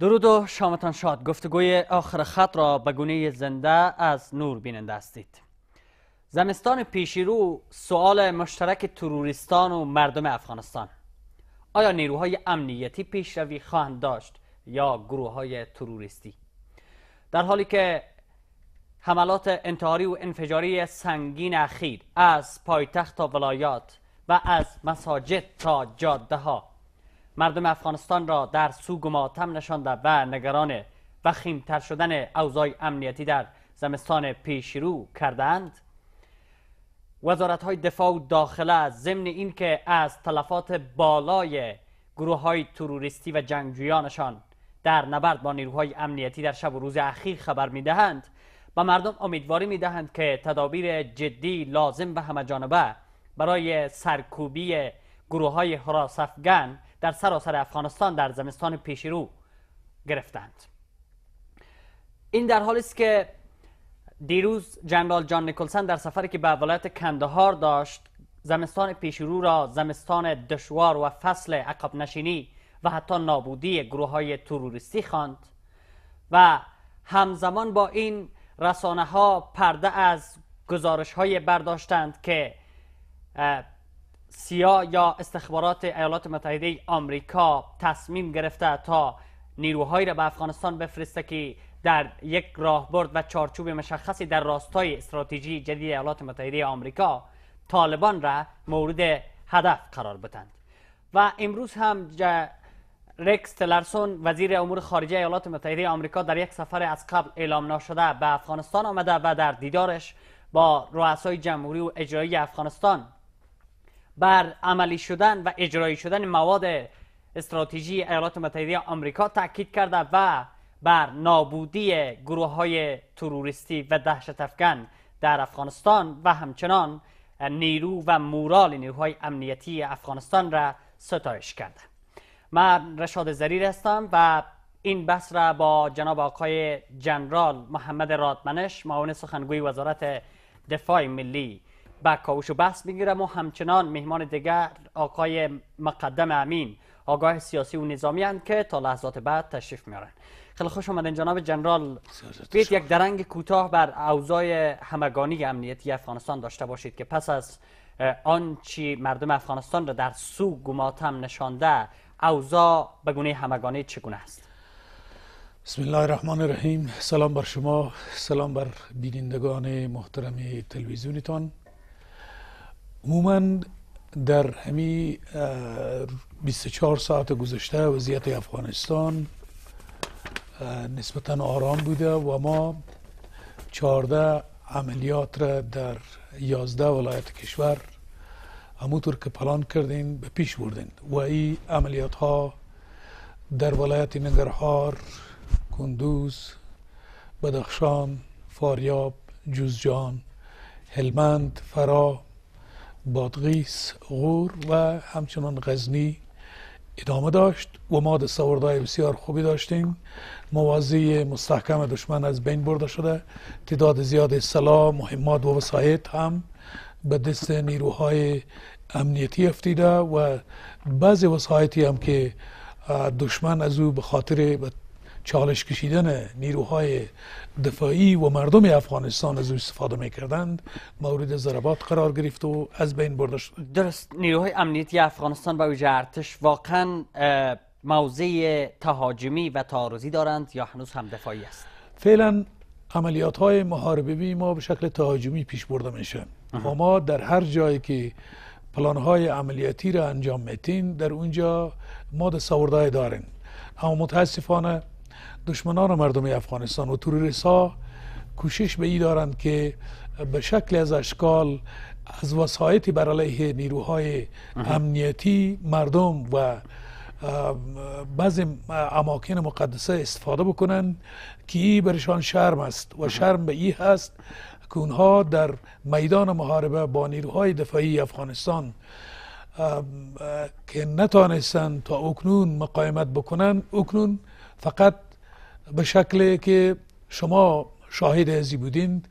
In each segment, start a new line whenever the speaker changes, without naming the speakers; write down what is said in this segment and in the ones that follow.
درود و شامتان شاد گفتگوی آخر خط را به گونه زنده از نور بیننده هستید زمستان رو سوال مشترک تروریستان و مردم افغانستان آیا نیروهای امنیتی پیشروی خواهند داشت یا گروه های تروریستی در حالی که حملات انتحاری و انفجاری سنگین اخیر از پایتخت تا ولایات و از مساجد تا جاده ها مردم افغانستان را در سوگ و ماتم نشانده و نگران وخیمتر شدن اوضاع امنیتی در زمستان پیشرو کردند وزارت های دفاع و داخله ضمن اینکه از تلفات بالای گروه های تروریستی و جنگجویانشان در نبرد با نیروهای امنیتی در شب و روز اخیر خبر میدهند و مردم امیدواری دهند که تدابیر جدی لازم و همه جانبه برای سرکوبی گروه های حراسفگن در سراسر افغانستان در زمستان پیشرو گرفتند این در حالی است که دیروز جنرال جان نیکلسن در سفری که به ولایت کندهار داشت زمستان پیشرو را زمستان دشوار و فصل عقب نشینی و حتی نابودی گروه های تروریستی خواند و همزمان با این رسانه ها پرده از گزارش های برداشتند که سیا یا استخبارات ایالات متحده آمریکا تصمیم گرفته تا نیروهایی را به افغانستان بفرسته که در یک راهبرد و چارچوب مشخصی در راستای استراتژی جدید ایالات متحده آمریکا طالبان را مورد هدف قرار بدهند و امروز هم رکس تلرسون وزیر امور خارجه ایالات متحده آمریکا در یک سفر از قبل اعلام نشده به افغانستان آمده و در دیدارش با رؤسای جمهوری و اجرایی افغانستان بر عملی شدن و اجرایی شدن مواد استراتژی ایالات متحده آمریکا تاکید کرده و بر نابودی گروه های تروریستی و دهشت در افغانستان و همچنان نیرو و مورال نیروهای امنیتی افغانستان را ستایش کرده من رشاد زریر هستم و این بحث را با جناب آقای جنرال محمد رادمنش معاون سخنگوی وزارت دفاع ملی کاوش و بحث بگیرم و همچنان مهمان دیگر آقای مقدم امین آگاه سیاسی و نظامی که تا لحظات بعد تشریف میارن خیلی خوش آمدن جناب جنرال بیت یک درنگ کوتاه بر اوضاع همگانی امنیتی افغانستان داشته باشید که پس از چی مردم افغانستان را در سو گماتم نشانده اوضاع به گونه همگانی چگونه است
بسم الله الرحمن الرحیم سلام بر شما سلام بر بینندگان محترم تلویزیونیتان. عموما در همی 24 ساعت گذشته وضعیت افغانستان نسبتا آرام بوده و ما 14 عملیات را در 11 ولایت کشور همونطور که پلان کردیم به پیش بردین و این عملیات ها در ولایت نگرهار کندوز بدخشان فاریاب جوزجان هلمند فرا بادغیس غور و همچنان غزنی ادامه داشت و ما دستاوردهای بسیار خوبی داشتیم موازی مستحکم دشمن از بین برده شده تعداد زیاد سلاح مهمات و وسایت هم به دست نیروهای امنیتی افتیده و بعضی وسایتی هم که دشمن از او به خاطر چالش کشیدن نیروهای دفاعی و مردم افغانستان از او استفاده میکردند مورد ضربات قرار گرفت و از بین برده شد
درست نیروهای امنیتی افغانستان و ویژه ارتش واقعا موضع تهاجمی و تعارضی دارند یا هنوز هم دفاعی است
فعلا عملیات های محاربی ما به شکل تهاجمی پیش برده میشن و ما در هر جایی که پلان های عملیاتی را انجام میتین در اونجا ما دستاورده داریم اما متاسفانه دشمنان مردم افغانستان و تروریست ها کوشش به ای دارند که به شکل از اشکال از وسایط بر علیه نیروهای امنیتی مردم و بعض اماکن مقدسه استفاده بکنند که ای برشان شرم است و شرم به ای هست که اونها در میدان محاربه با نیروهای دفاعی افغانستان که نتانستن تا اکنون مقایمت بکنن اکنون فقط به شکل که شما شاهد ازی بودین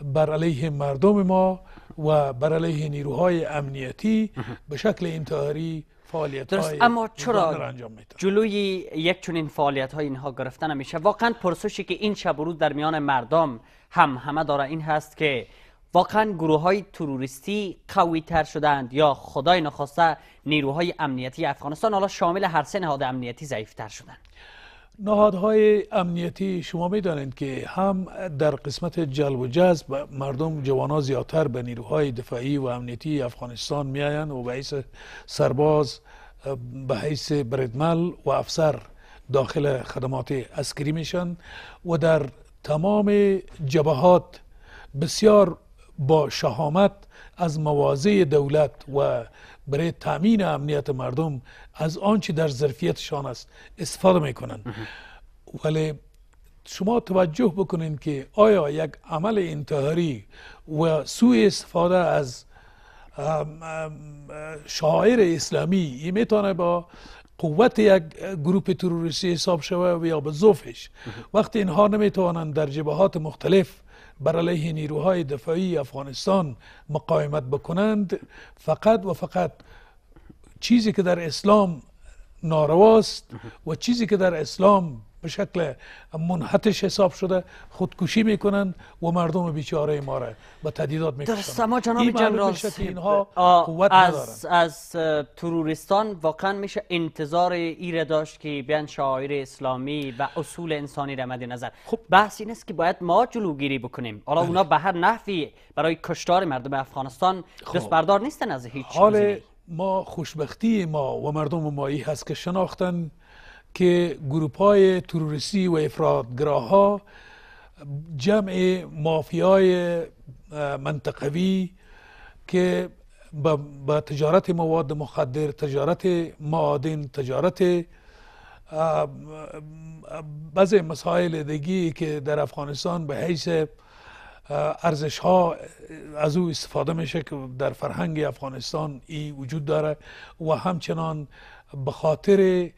بر علیه مردم ما و بر علیه نیروهای امنیتی به شکل انتحاری فعالیت درست اما چرا
جلوی یک چنین فعالیت های اینها گرفته نمیشه واقعا پرسشی که این شب در میان مردم هم همه داره این هست که واقعا گروه های تروریستی قوی تر شدند یا خدای نخواسته نیروهای امنیتی افغانستان حالا شامل هر سه نهاد امنیتی ضعیف تر شدند
نهادهای امنیتی شما میدانید که هم در قسمت جلب و جذب مردم جوانا زیادتر به نیروهای دفاعی و امنیتی افغانستان میآیند و به حیث سرباز به حیث بردمل و افسر داخل خدمات عسکری میشن و در تمام جبهات بسیار با شهامت از موازی دولت و برای تامین امنیت مردم از آنچه در ظرفیتشان است استفاده میکنن ولی شما توجه بکنید که آیا یک عمل انتحاری و سوء استفاده از شاعر اسلامی این میتونه با قوت یک گروپ تروریستی حساب شوه یا به ظفش، وقتی اینها نمیتوانند در جبهات مختلف بر علیه نیروهای دفاعی افغانستان مقاومت بکنند فقط و فقط چیزی که در اسلام نارواست و چیزی که در اسلام به شکل منحتش حساب شده خودکشی میکنن و مردم بیچاره ما را به تدیدات میکشن در جناب جنرال اینها از
از تروریستان واقعا میشه انتظار ایره داشت که بیان شاعر اسلامی و اصول انسانی را مد نظر خب بحث این است که باید ما جلوگیری بکنیم حالا بله. اونا به هر نحوی برای کشتار مردم افغانستان خب. دست بردار نیستن از هیچ حال
ما خوشبختی ما و مردم ما ای هست که شناختن که گروپ های تروریستی و افرادگراه ها جمع مافیای منطقوی که با تجارت مواد مخدر تجارت معادن تجارت بعضی مسائل دیگی که در افغانستان به حیث ارزش ها از او استفاده میشه که در فرهنگ افغانستان ای وجود داره و همچنان به خاطر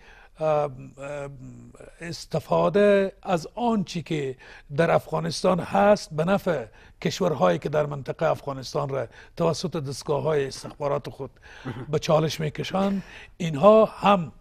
استفاده از چی که در افغانستان هست به نفع کشورهایی که در منطقه افغانستان را توسط دستگاه های استخبارات خود به چالش میکشند اینها هم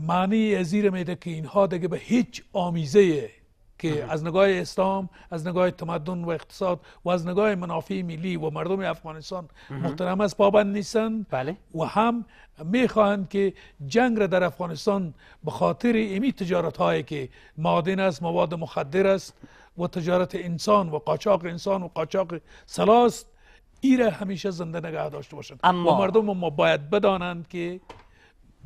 معنی ازیر میده که اینها دیگه به هیچ آمیزه که از نگاه اسلام از نگاه تمدن و اقتصاد و از نگاه منافع ملی و مردم افغانستان محترم از پابند نیستند بله. و هم میخواهند که جنگ در افغانستان به خاطر امی تجارت هایی که مادین است مواد مخدر است و تجارت انسان و قاچاق انسان و قاچاق سلاست ایره همیشه زنده نگه داشته باشند اما و مردم ما باید بدانند که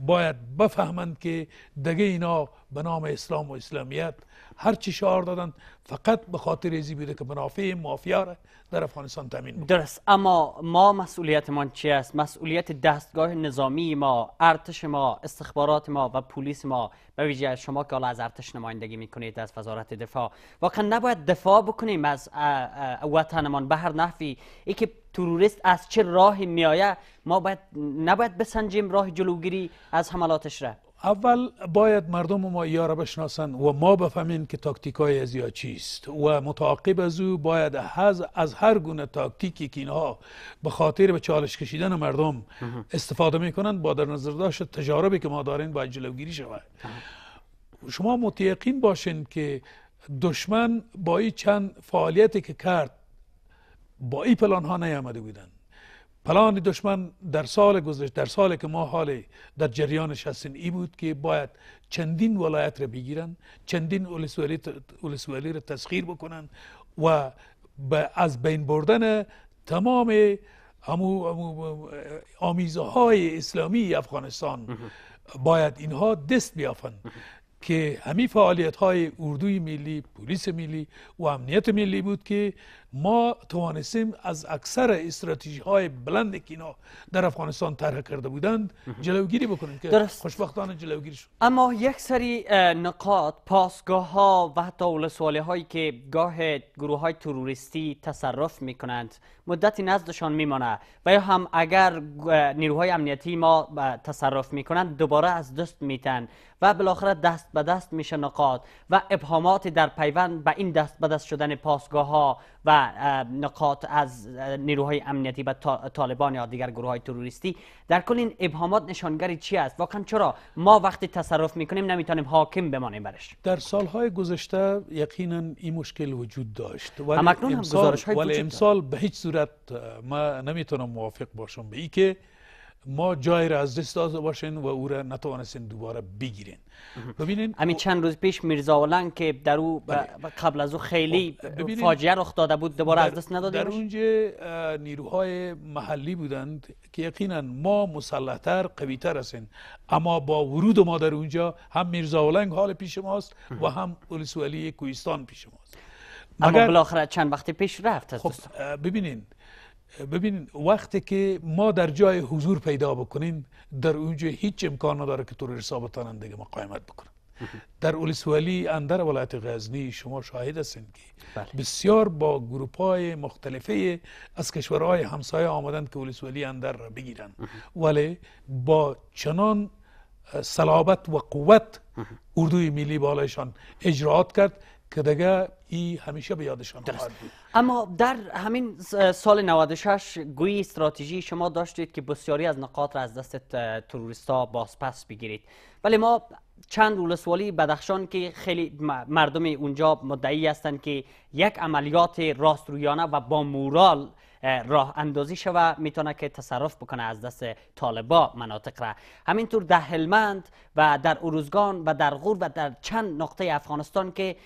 باید بفهمند که دگه اینا به نام اسلام و اسلامیت هر چی شعار دادن فقط به خاطر ریزی بوده که منافع مافیا را در افغانستان تامین درست
اما ما مسئولیتمان چی است مسئولیت دستگاه نظامی ما ارتش ما استخبارات ما و پلیس ما به ویژه شما که حالا از ارتش نمایندگی میکنید از وزارت دفاع واقعا نباید دفاع بکنیم از وطنمان به هر نحوی ای که تروریست از چه راهی میآید ما باید نباید بسنجیم راه جلوگیری از حملاتش را
اول باید مردم ما یا را بشناسن و ما بفهمیم که تاکتیک های از یا چیست و متعاقب از او باید از هر گونه تاکتیکی که اینها به خاطر به چالش کشیدن مردم استفاده میکنند با در نظر داشت تجاربی که ما داریم باید جلوگیری شود شما متیقین باشین که دشمن با این چند فعالیتی که کرد با این پلان ها نیامده بودند پلان دشمن در سال گذشته، در سال که ما حال در جریانش هستیم ای بود که باید چندین ولایت را بگیرن چندین اولسوالی را تسخیر بکنن و از بین بردن تمام همو آمیزه های اسلامی افغانستان باید اینها دست بیافن که همین فعالیت های اردوی ملی پلیس ملی و امنیت ملی بود که ما توانستیم از اکثر استراتژی های بلند که در افغانستان طرح کرده بودند جلوگیری بکنیم که درست. خوشبختانه جلوگیری شد
اما یک سری نقاط پاسگاه ها و حتی اولسواله هایی که گاه گروه های تروریستی تصرف می کنند مدتی نزدشان میمانه و یا هم اگر نیروهای امنیتی ما تصرف می کنند دوباره از دست میتن و بالاخره دست به دست میشه نقاط و ابهامات در پیوند به این دست به دست شدن پاسگاه ها و نقاط از نیروهای امنیتی و طالبان یا دیگر گروه های تروریستی در کل این ابهامات نشانگری چی است واقعا چرا ما وقتی تصرف میکنیم نمیتونیم حاکم بمانیم برش
در سالهای گذشته یقینا این مشکل وجود داشت ولی امسال, ولی امسال به هیچ صورت ما نمیتونم موافق باشم به اینکه ما جای را از دست داده باشین و او را نتوانستین دوباره بگیرین ببینین همین چند روز پیش میرزا ولنگ که در
بله. قبل از او خیلی خب، فاجعه رخ داده بود دوباره از دست نداده در
اونجا نیروهای محلی بودند که یقینا ما مسلحتر قویتر هستیم اما با ورود ما در اونجا هم میرزا ولنگ حال پیش ماست و هم اولسوالی کویستان پیش ماست اما بالاخره چند وقت پیش رفت خب ببینین ببین وقتی که ما در جای حضور پیدا بکنیم در اونجا هیچ امکان نداره که توری حساب بتانن دیگه مقاومت بکنن در اولسوالی اندر ولایت غزنی شما شاهد هستین که بله. بسیار با گروپ های مختلفه از کشورهای همسایه آمدند که اولسوالی اندر را بگیرند ولی با چنان صلابت و قوت اردوی ملی بالایشان اجراعات کرد که دگه ای همیشه به یادشان
اما در همین سال 96 گویی استراتژی شما داشتید که بسیاری از نقاط را از دست ها بازپس بگیرید ولی ما چند ولسوالی بدخشان که خیلی مردم اونجا مدعی هستند که یک عملیات راسترویانه و با مورال راه اندازی شوه میتونه که تصرف بکنه از دست طالبا مناطق را همینطور در هلمند و در اروزگان و در غور و در چند نقطه افغانستان که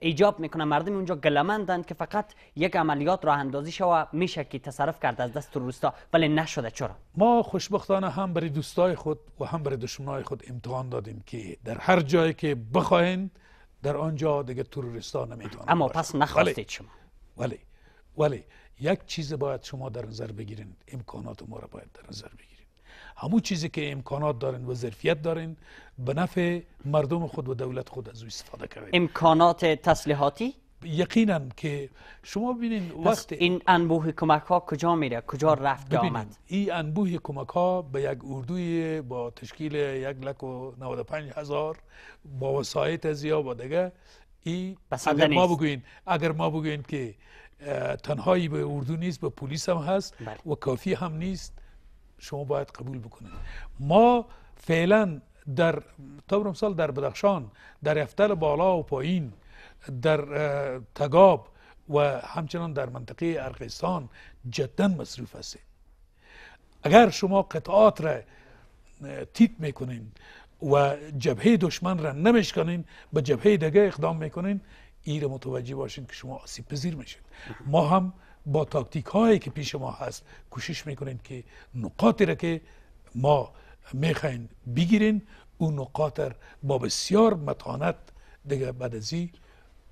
ایجاب میکنه مردم اونجا گلمندند که فقط یک عملیات راه اندازی شوه میشه که تصرف کرد از دست روستا ولی نشده چرا
ما خوشبختانه هم برای دوستای خود و هم برای دشمنای خود امتحان دادیم که در هر جایی که بخواین در آنجا دیگه توریستا نمیتونن اما پس نخواستید شما ولی ولی یک چیز باید شما در نظر بگیرین امکانات ما را باید در نظر بگیرین همو چیزی که امکانات دارین و ظرفیت دارین به نفع مردم خود و دولت خود از او استفاده کنید
امکانات تسلیحاتی یقینم که شما ببینید وقت این انبوه کمک ها کجا میره کجا رفت آمد
این انبوه کمک ها به یک اردوی با تشکیل یک لک و پنج هزار با وسایت از یا با دگه ای اگر ما بگوین اگر ما بگوین که تنهایی به اردو نیست به پلیس هم هست بله. و کافی هم نیست شما باید قبول بکنید ما فعلا در تابرم مثال در بدخشان در افتل بالا و پایین در تگاب و همچنان در منطقه ارقستان جدا مصروف هستیم اگر شما قطعات را تیت میکنین و جبهه دشمن را نمیشکنین به جبهه دگه اقدام میکنین این رو متوجه باشین که شما آسیب پذیر میشین ما هم با تاکتیک هایی که پیش ما هست کوشش میکنین که نقاطی را که ما میخواین بگیرین اون نقاط را با بسیار متانت دیگه بعد از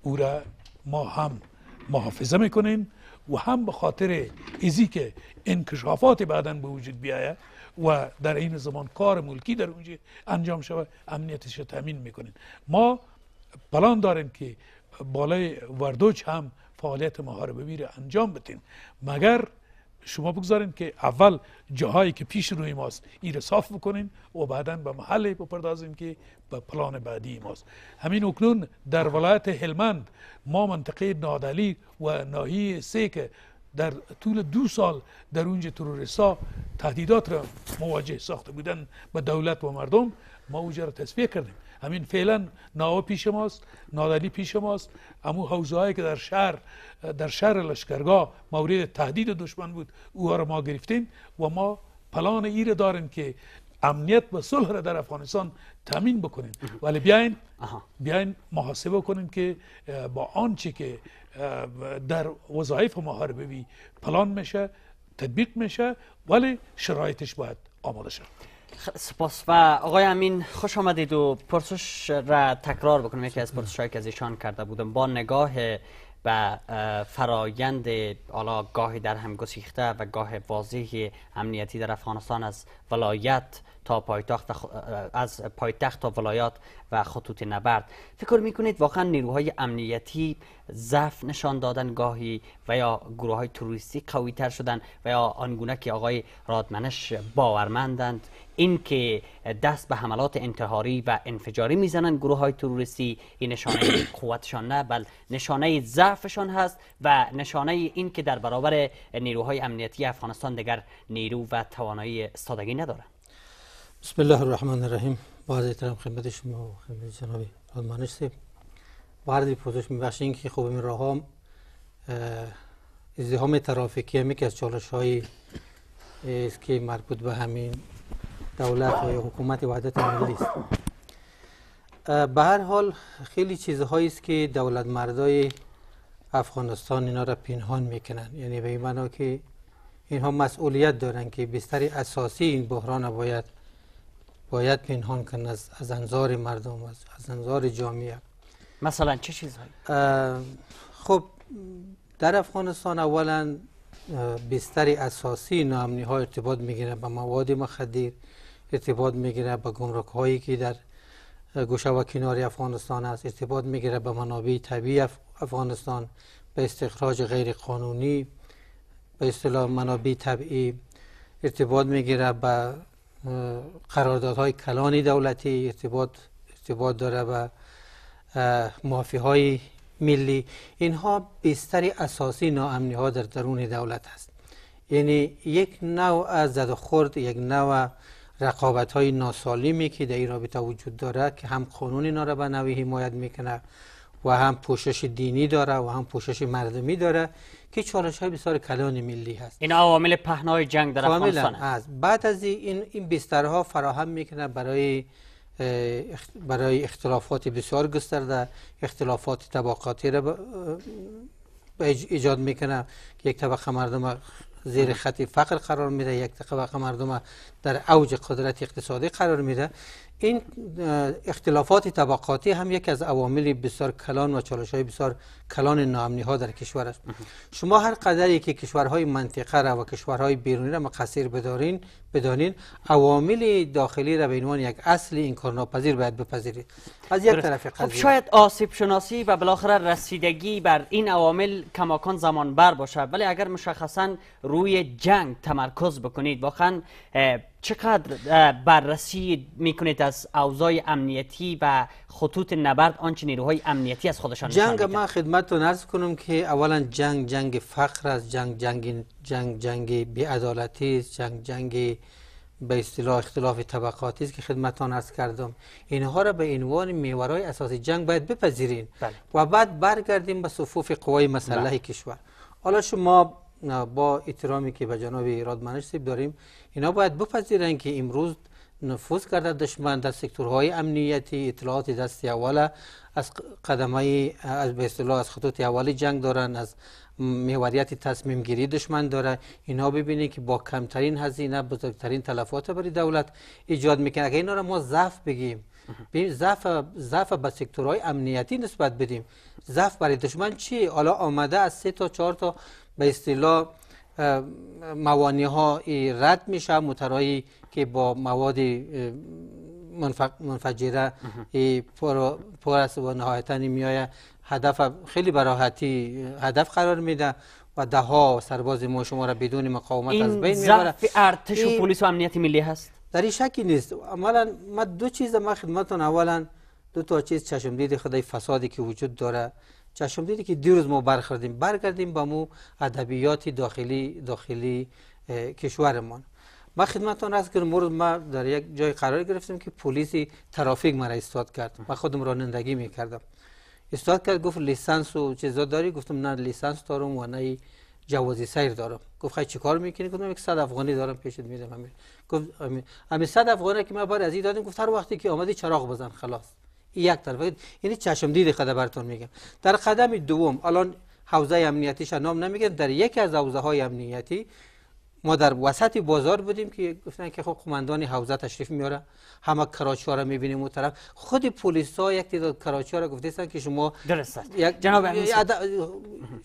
او را ما هم محافظه میکنیم و هم به خاطر ازی که انکشافات بعدا به وجود بیاید و در این زمان کار ملکی در اونجا انجام شود امنیتش تامین میکنین ما پلان داریم که بالای وردوج هم فعالیت ماها رو انجام بدین مگر شما بگذارین که اول جاهایی که پیش روی ماست این رو صاف بکنین و بعدا به محل بپردازیم که به پلان بعدی ماست همین اکنون در ولایت هلمند ما منطقه نادلی و ناهی سه که در طول دو سال در اونجا تروریستا تهدیدات را مواجه ساخته بودن به دولت و مردم ما اوجا رو تصفیه کردیم همین فعلا ناو پیش ماست نادلی پیش ماست امو حوزه که در شهر در شهر لشکرگاه مورد تهدید دشمن بود اوها رو ما گرفتیم و ما پلان ایره داریم که امنیت و صلح را در افغانستان تامین بکنیم ولی بیاین بیاین محاسبه کنیم که با آنچه که در وظایف محاربوی پلان میشه تطبیق میشه ولی شرایطش باید آماده شد سپاس و
آقای امین خوش آمدید و پرسش را تکرار بکنم یکی از پرسش که از ایشان کرده بودم با نگاه به فرایند حالا گاهی در هم گسیخته و گاه واضح امنیتی در افغانستان از ولایت تا پایتخت از پایتخت تا ولایات و خطوط نبرد فکر میکنید واقعا نیروهای امنیتی ضعف نشان دادن گاهی و یا گروه های تروریستی قوی تر شدن و یا آنگونه که آقای رادمنش باورمندند اینکه دست به حملات انتحاری و انفجاری میزنند گروه های تروریستی این نشانه قوتشان نه بل نشانه ضعفشان هست و نشانه این که در برابر نیروهای امنیتی افغانستان دیگر نیرو و توانایی سادگی ندارند
بسم الله الرحمن الرحیم باز احترام خدمت شما و خدمت جناب آلمانش سیب واردی پوزش میبخشیم که خوب این راه هم ازدهام ترافیکی هم یکی از چالش هایی که مربوط به همین دولت و حکومت وحدت ملی است به هر حال خیلی چیزهایی است که دولت مردای افغانستان اینا را پنهان میکنن یعنی به این معنا که اینها مسئولیت دارن که بستر اساسی این بحران باید باید پنهان کن از انظار مردم از انظار جامعه مثلا چه چیزهایی خب در افغانستان اولا بستر اساسی نامنی ها ارتباط میگیره به مواد مخدر ارتباط میگیره به گمرک هایی که در گوشه و کنار افغانستان است ارتباط میگیره به منابع طبیعی افغانستان به استخراج غیر قانونی به اصطلاح منابع طبیعی ارتباط میگیره به قراردادهای کلان دولتی ارتباط ارتباط داره و مافی های ملی اینها بستر اساسی ناامنی ها در درون دولت است یعنی یک نوع از زد خورد یک نوع رقابت های ناسالمی که در این رابطه وجود داره که هم قانون اینا را به حمایت میکنه و هم پوشش دینی داره و هم پوشش مردمی داره که چالش های بسیار کلان ملی هست این عوامل پهنای جنگ در افغانستان هست بعد از این این بسترها فراهم میکنه برای برای اختلافات بسیار گسترده اختلافات طبقاتی را ایجاد میکنه یک طبقه مردم زیر خط فقر قرار میده یک طبقه مردم در اوج قدرت اقتصادی قرار میده این اختلافات طبقاتی هم یکی از عوامل بسیار کلان و چالش های بسیار کلان نامنی ها در کشور است شما هر قدری که کشورهای منطقه را و کشورهای بیرونی را مقصر بدارین بدانین عوامل داخلی را به عنوان یک اصل این کار ناپذیر باید بپذیرید از یک طرف خب، شاید آسیب شناسی و بالاخره
رسیدگی بر این عوامل کماکان زمان بر باشد ولی اگر مشخصا روی جنگ تمرکز بکنید واقعا چقدر بررسی میکنید از اوضاع امنیتی و خطوط نبرد آنچه نیروهای امنیتی از خودشان جنگ
ما خدمت عرض کنم که اولا جنگ جنگ فقر است جنگ جنگ جنگ جنگ بیعدالتی است جنگ جنگ به اصطلاح اختلاف طبقاتی است که خدمتان عرض کردم اینها را به عنوان میورای اساسی جنگ باید بپذیرین بله. و بعد برگردیم به صفوف قوای مسلح بله. کشور حالا شما با احترامی که به جناب رادمنش سیب داریم اینا باید بپذیرن که امروز نفوذ کرده دشمن در سکتورهای امنیتی اطلاعات دست اول از قدمه از به از خطوط اولی جنگ دارن از محوریت تصمیم گیری دشمن داره اینا ببینی که با کمترین هزینه بزرگترین تلفات برای دولت ایجاد میکنه اگر اینا را ما ضعف بگیم ضعف ضعف به سکتورهای امنیتی نسبت بدیم ضعف برای دشمن چی؟ حالا آمده از سه تا چهار تا به اصطلاح موانی ها رد میشه موترهایی که با مواد منفجره پر است و نهایتا میایه هدف خیلی براحتی هدف قرار میده و ده ها سرباز ما شما را بدون مقاومت از بین میبره این ارتش و پلیس و امنیت ملی هست در این شکی نیست اولا ما دو چیز ما خدمتون اولا دو تا چیز چشم دید خدای فسادی که وجود داره چشم دیدی که دیروز ما برخوردیم برگردیم به مو ادبیات داخلی داخلی کشورمان ما خدمتتان راست کردم امروز ما در یک جای قرار گرفتیم که پلیس ترافیک مرا ایستاد کرد من خودم رانندگی میکردم استاد کرد گفت لیسانس و چیزا داری گفتم نه لیسانس دارم و نه جواز سیر دارم گفت خیلی چیکار میکنی گفتم یک صد افغانی دارم پیشت میدم همین گفت همین صد افغانی که ما بار از این دادم گفت هر وقتی که آمدی چراغ بزن خلاص یک طرف یعنی چشم دیدی خدا برتون میگم در قدم دوم الان حوزه امنیتیش نام نمیگم در یکی از حوزه های امنیتی ما در وسط بازار بودیم که گفتن که خب قماندان حوزه تشریف میاره همه کراچی ها را میبینیم اون طرف خود پلیس ها یک تعداد کراچی ها رو گفتن که شما درست یک جناب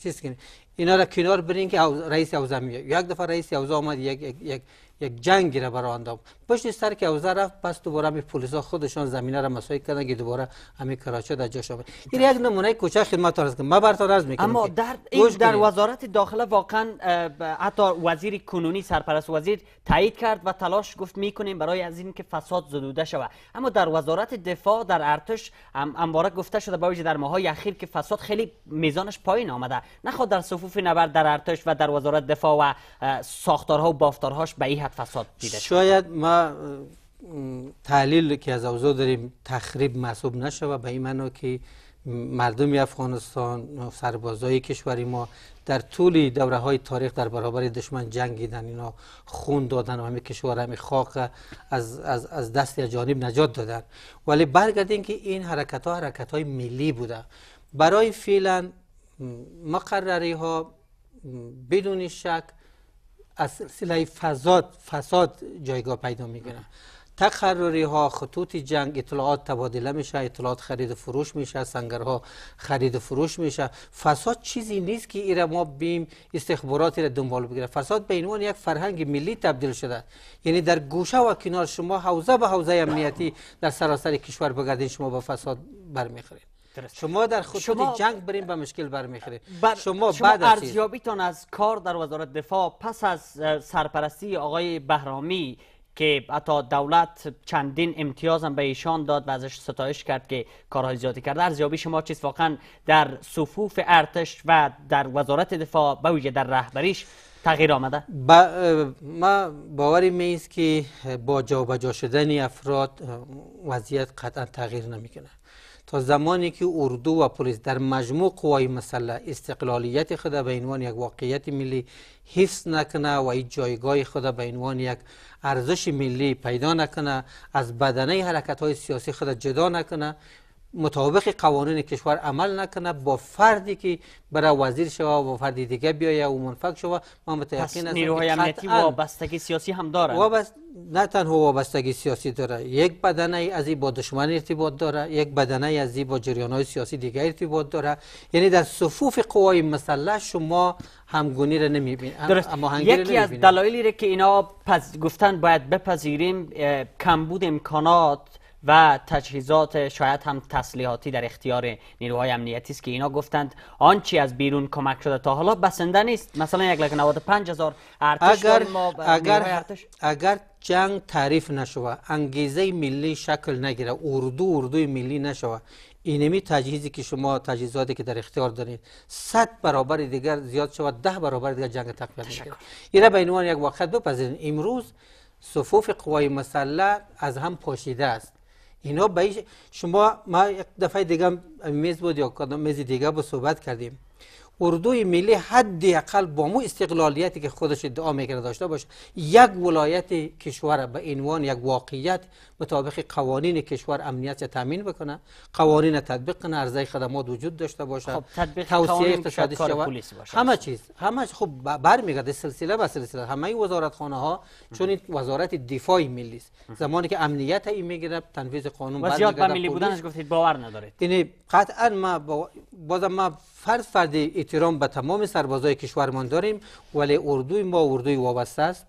چیز کنید اینا را کنار برین که رئیس حوزه میاد یک دفعه رئیس حوزه آمد یک یک, یک یک جنگ گیره برای پشت سر که اوزه رفت پس دوباره می پلیسا خودشان زمینه را مسایی کردن که دوباره همین کراچه در جاش آورد این یک نمونه کوچه خدمت عرض کنم ما براتون عرض میکنم اما در
این در وزارت داخله واقعا حتی وزیر کنونی سرپرست وزیر تایید کرد و تلاش گفت میکنیم برای از این که فساد زدوده شود اما در وزارت دفاع در ارتش انبارک گفته شده باوجه در ماهای اخیر که فساد خیلی میزانش پایین آمده نخواد در صفوف نبرد در ارتش و در وزارت دفاع و ساختارها و بافتارهاش به فساد
شاید ما تحلیل که از اوضاع داریم تخریب محسوب و به این معنا که مردم افغانستان سربازای کشوری ما در طول دوره های تاریخ در برابر دشمن جنگیدن اینا خون دادن و همه کشور همه خاک از, از, از دست جانب نجات دادن ولی برگردین که این حرکت ها حرکت های ملی بوده برای فعلا مقرری ها بدون شک از سلسله فساد فساد جایگاه پیدا میکنه تقرری ها خطوط جنگ اطلاعات تبادله میشه اطلاعات خرید و فروش میشه سنگرها خرید و فروش میشه فساد چیزی نیست که ایره ما بیم استخباراتی را دنبال بگیره فساد به عنوان یک فرهنگ ملی تبدیل شده یعنی در گوشه و کنار شما حوزه به حوزه امنیتی در سراسر کشور بگردین شما با فساد برمیخورید شما در خود جنگ بریم به مشکل برمیخورید بر... شما, شما بعد ارزیابیتان
از کار در وزارت دفاع پس از سرپرستی آقای بهرامی که حتی دولت چندین امتیاز هم به ایشان داد و ازش ستایش کرد که کارهای زیادی کرده ارزیابی شما چیز واقعا در صفوف ارتش و در وزارت دفاع به ویژه در رهبریش تغییر آمده
ما باوری می که با جا شدن افراد وضعیت قطعا تغییر نمیکنه تا زمانی که اردو و پلیس در مجموع قوای مسلح استقلالیت خود به عنوان یک واقعیت ملی حفظ نکنه و این جایگاه خود به عنوان یک ارزش ملی پیدا نکنه از بدنه حرکت های سیاسی خود جدا نکنه مطابق قوانین کشور عمل نکنه با فردی که برای وزیر شوه و فردی دیگه بیایه و منفک شوه ما متقین از نیروهای امنیتی وابستگی سیاسی هم داره وابست... نه تنها وابستگی سیاسی داره یک بدنه از با دشمن ارتباط داره یک بدنه از با جریان های سیاسی دیگه ارتباط داره یعنی در صفوف قوای مسلح شما همگونی را نمیبینید هم... یکی از
دلایلی که اینا پز... گفتن باید بپذیریم کمبود امکانات و تجهیزات شاید هم تسلیحاتی در اختیار نیروهای امنیتی است که اینا گفتند آنچه از بیرون کمک شده تا حالا بسنده نیست مثلا یک لک هزار ارتش اگر ما اگر
اگر جنگ تعریف نشوه انگیزه ملی شکل نگیره اردو اردو ملی نشوه اینمی تجهیزی که شما تجهیزاتی که در اختیار دارید 100 برابر دیگر زیاد شود ده برابر دیگر جنگ تقویت این به عنوان یک واقعیت بپذیرین امروز صفوف قوای مسلح از هم پاشیده است اینا به شما ما یک دفعه دیگه میز بود یا کدام میز دیگه با صحبت کردیم اردوی ملی حد اقل با مو استقلالیتی که خودش ادعا میکنه داشته باشه یک ولایت کشور به عنوان یک واقعیت مطابق قوانین کشور امنیت تامین بکنه قوانین تطبیق کنه ارزای خدمات وجود داشته باشه خب تطبیق توسعه اقتصادی همه چیز همه خب میگرده سلسله به سلسله همه خانه ها چون این وزارت دفاع ملی است زمانی که امنیت این میگیره تنفیذ قانون بر ملی بودنش گفتید باور ندارید یعنی قطعا ما با... بازم ما فرد فردی احترام به تمام سربازای کشورمان داریم ولی اردوی ما اردوی وابسته است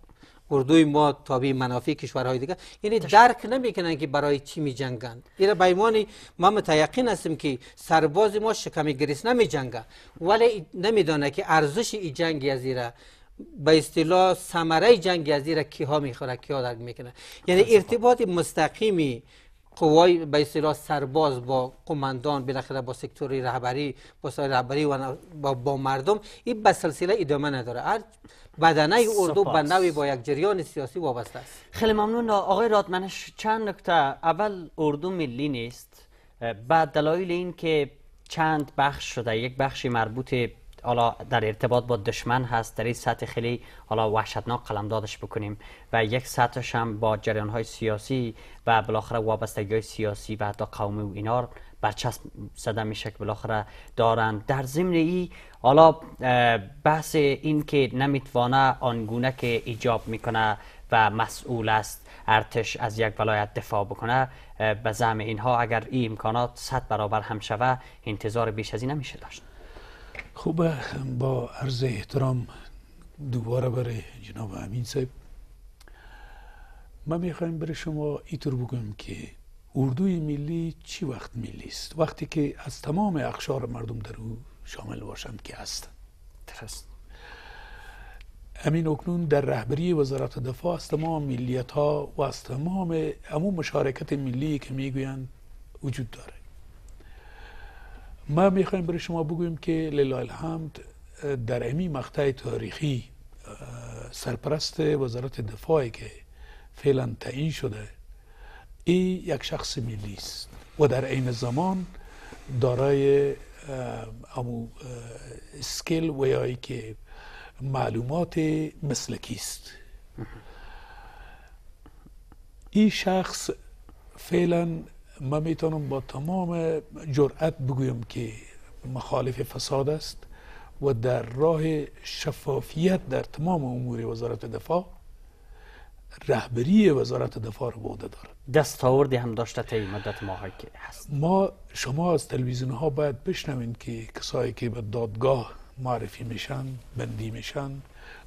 اردوی ما تابع منافع کشورهای دیگه یعنی درک نمیکنن که برای چی می جنگند اینا یعنی به ایمان ما هستیم که سرباز ما شکم گریس نمی جنگه ولی نمیدانه که ارزش این جنگ از ایره به اصطلاح ثمره جنگ از ایره کیها میخوره کیها درک میکنه یعنی ارتباط مستقیمی قوای خب به اصطلاح سرباز با قماندان بالاخره با سکتور رهبری با رهبری و با, با مردم این به سلسله ادامه نداره هر بدنه اردو به نوعی با یک جریان سیاسی وابسته است خیلی ممنون آقای رادمنش چند نکته اول
اردو ملی نیست بعد دلایل این که چند بخش شده یک بخشی مربوط حالا در ارتباط با دشمن هست در این سطح خیلی حالا وحشتناک قلمدادش بکنیم و یک سطحش هم با جریان های سیاسی و بالاخره وابستگی های سیاسی و حتی قومی و اینار برچسب زده میشه که بالاخره دارند در ضمن ای حالا بحث این که نمیتوانه آنگونه که ایجاب میکنه و مسئول است ارتش از یک ولایت دفاع بکنه به زعم اینها اگر این امکانات صد برابر هم شوه انتظار بیش از این نمیشه داشت
خوب با عرض احترام دوباره برای جناب امین صاحب ما میخوایم برای شما ایتور بگم که اردوی ملی چی وقت ملی است وقتی که از تمام اقشار مردم در او شامل باشند که هست درست امین اکنون در رهبری وزارت دفاع از تمام ملیت ها و از تمام امون مشارکت ملی که میگویند وجود داره ما میخوایم برای شما بگویم که لله الحمد در امی مقطع تاریخی سرپرست وزارت دفاعی که فعلا تعیین شده ای یک شخص ملی است و در عین زمان دارای امو اسکیل و یایی که معلومات مسلکی است این شخص فعلا من میتونم با تمام جرأت بگویم که مخالف فساد است و در راه شفافیت در تمام امور وزارت دفاع رهبری وزارت دفاع رو به عهده دارد هم داشته تا مدت ماهایی که هست ما شما از تلویزیون ها باید بشنوین که کسایی که به دادگاه معرفی میشن بندی میشن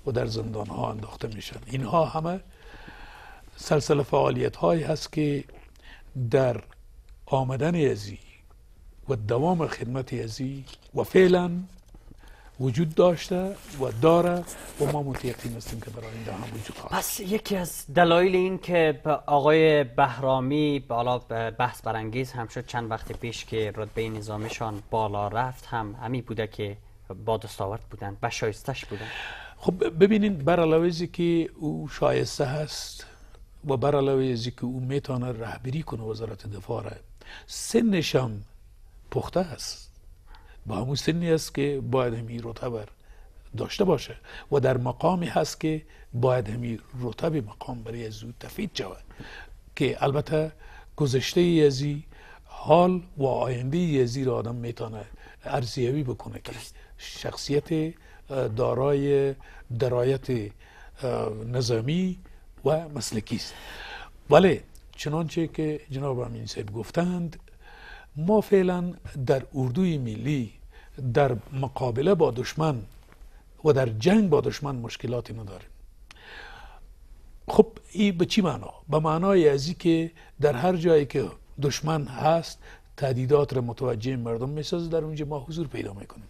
و در زندان ها انداخته میشن اینها همه سلسله فعالیت هایی هست که در آمدن ازی و دوام خدمت ازی و فعلا وجود داشته و داره و ما متیقین هستیم که برای این هم وجود
خواهد پس یکی از دلایل این که آقای بهرامی بالا بحث برانگیز هم شد چند وقت پیش که رتبه نظامشان بالا رفت هم همین بوده که با دستاورد بودن و شایستش بودن
خب ببینین برعلاوه که او شایسته هست و برعلاوه که او میتونه رهبری کنه وزارت دفاع سنشم پخته است با همون سنی است که باید همی رتبه داشته باشه و در مقامی هست که باید همی رتب مقام برای زود تفید شود که البته گذشته یزی حال و آینده یزی را آدم میتانه ارزیابی بکنه که شخصیت دارای درایت نظامی و مسلکی است ولی چنانچه که جناب امین صاحب گفتند ما فعلا در اردوی ملی در مقابله با دشمن و در جنگ با دشمن مشکلاتی نداریم خب این به چی معنا؟ به معنای ازی که در هر جایی که دشمن هست تهدیدات را متوجه مردم میسازه در اونجا ما حضور پیدا میکنیم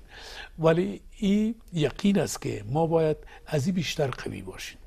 ولی این یقین است که ما باید از بیشتر قوی باشیم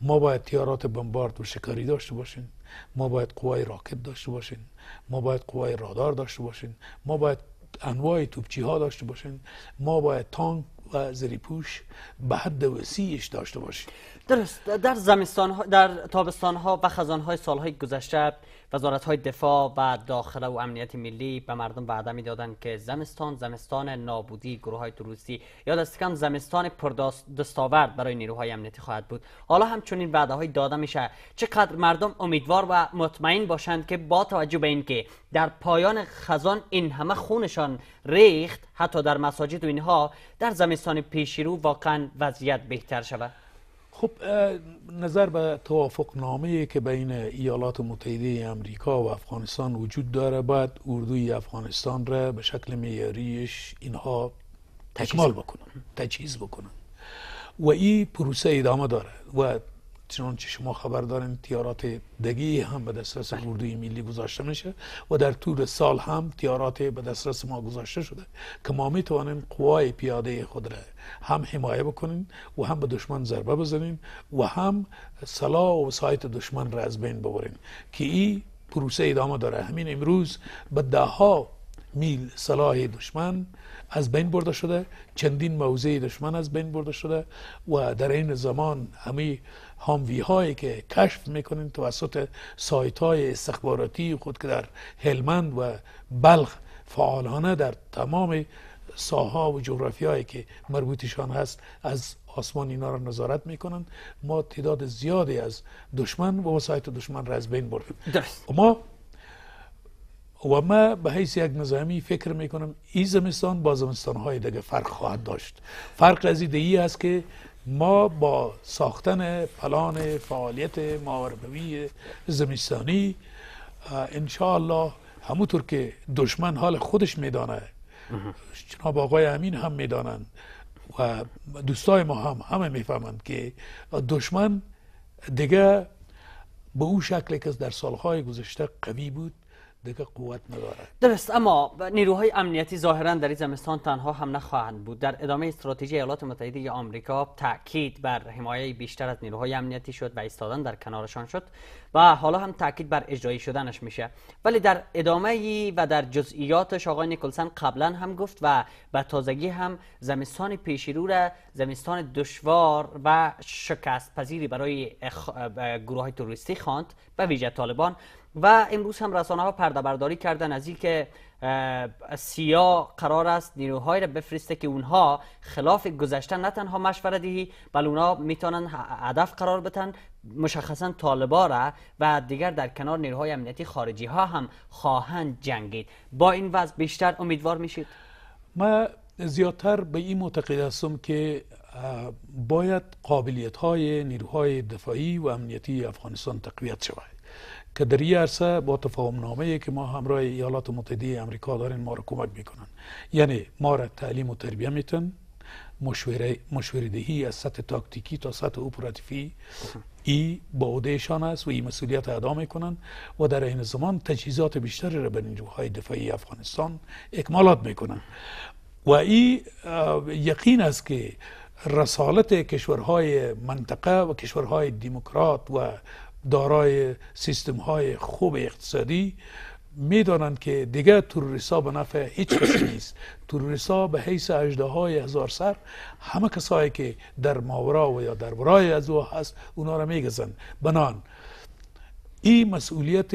ما باید تیارات بمبارد و شکاری داشته باشیم ما باید قوای راکت داشته باشیم ما باید قوای رادار داشته باشیم ما باید انواع توپچی ها داشته باشیم ما باید تانک و زریپوش به حد وسیعش داشته باشیم
درست در زمستان در تابستان ها و خزان های سال های گذشته وزارت های دفاع و داخله و امنیت ملی به مردم وعده می دادن که زمستان زمستان نابودی گروه های تروریستی یا دستکم کم زمستان پردستاورد برای نیروهای امنیتی خواهد بود حالا همچنین وعده های داده میشه چقدر مردم امیدوار و مطمئن باشند که با توجه به اینکه در پایان خزان این همه خونشان ریخت حتی در مساجد و اینها در زمستان پیشرو واقعا وضعیت بهتر شود
خب نظر به توافق نامه که بین ایالات متحده امریکا و افغانستان وجود داره باید اردوی افغانستان را به شکل میاریش اینها تکمال بکنن تجهیز بکنن و این پروسه ادامه داره و چنانچه شما خبر دارین تیارات دگی هم به دسترس بله. اردوی ملی گذاشته میشه و در طول سال هم تیارات به دسترس ما گذاشته شده که ما میتوانیم قوای پیاده خود را هم حمایه بکنیم و هم به دشمن ضربه بزنیم و هم سلا و سایت دشمن را از بین ببریم که این پروسه ادامه داره همین امروز به دهها میل سلاح دشمن از بین برده شده چندین موزه دشمن از بین برده شده و در این زمان همه هاموی هایی که کشف میکنین توسط سایت های استخباراتی خود که در هلمند و بلخ فعالانه در تمام ساها و جغرافی که مربوطشان هست از آسمان اینا را نظارت میکنن ما تعداد زیادی از دشمن و سایت دشمن را از بین بردیم ما و ما به حیث یک نظامی فکر میکنم این زمستان با زمستان های دیگه فرق خواهد داشت فرق از ای است که ما با ساختن پلان فعالیت معارفوی زمستانی الله همونطور که دشمن حال خودش میدانه جناب آقای امین هم میدانند و دوستای ما هم همه میفهمند که دشمن دیگه به اون شکلی که در سالهای گذشته قوی بود دیگه قوت
درست اما نیروهای امنیتی ظاهرا در این زمستان تنها هم نخواهند بود در ادامه استراتژی ایالات متحده ای آمریکا تاکید بر حمایه بیشتر از نیروهای امنیتی شد و ایستادن در کنارشان شد و حالا هم تاکید بر اجرایی شدنش میشه ولی در ادامه و در جزئیاتش آقای نیکلسن قبلا هم گفت و به تازگی هم زمستان پیشرو را زمستان دشوار و شکست پذیری برای اخ... گروه های تروریستی خواند به ویژه طالبان و امروز هم رسانه ها پرده برداری کردن از اینکه سیا قرار است نیروهای را بفرسته که اونها خلاف گذشته نه تنها مشوره دهی بل اونها میتونن هدف قرار بتن مشخصا طالبا را و دیگر در کنار نیروهای امنیتی خارجی ها هم خواهند جنگید با این وضع بیشتر امیدوار میشید
ما زیادتر به این معتقد هستم که باید قابلیت های نیروهای دفاعی و امنیتی افغانستان تقویت شود که در این عرصه با تفاهم نامه که ما همراه ایالات متحده امریکا دارین ما رو کمک میکنن یعنی ما را تعلیم و تربیه میتن مشوره مشوردهی از سطح تاکتیکی تا سطح اپراتیفی ای با است و این مسئولیت ادا میکنن و در این زمان تجهیزات بیشتری را به نیروهای دفاعی افغانستان اکمالات میکنن و این یقین است که رسالت کشورهای منطقه و کشورهای دموکرات و دارای سیستم های خوب اقتصادی میدانند که دیگه توریسا به نفع هیچ کسی نیست توریسا به حیث اجده های هزار سر همه کسایی که در ماورا و یا در برای از او هست اونا را میگزن بنان این مسئولیت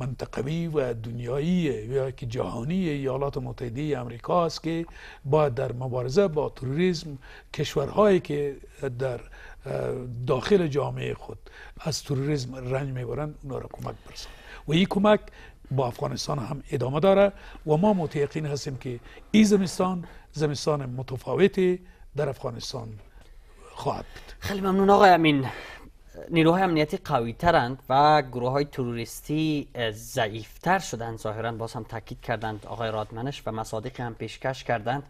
منطقوی و دنیایی یا که جهانی ایالات متحده امریکا است که باید در مبارزه با توریسم کشورهایی که در داخل جامعه خود از تروریسم رنج میبرند اونا را کمک برسند و این کمک با افغانستان هم ادامه داره و ما متیقین هستیم که این زمستان زمستان متفاوتی در افغانستان خواهد بود خیلی ممنون آقای
امین نیروهای امنیتی قوی ترند و گروه های تروریستی ضعیفتر شدند ظاهرا باز هم تاکید کردند آقای رادمنش و مصادقی هم پیشکش کردند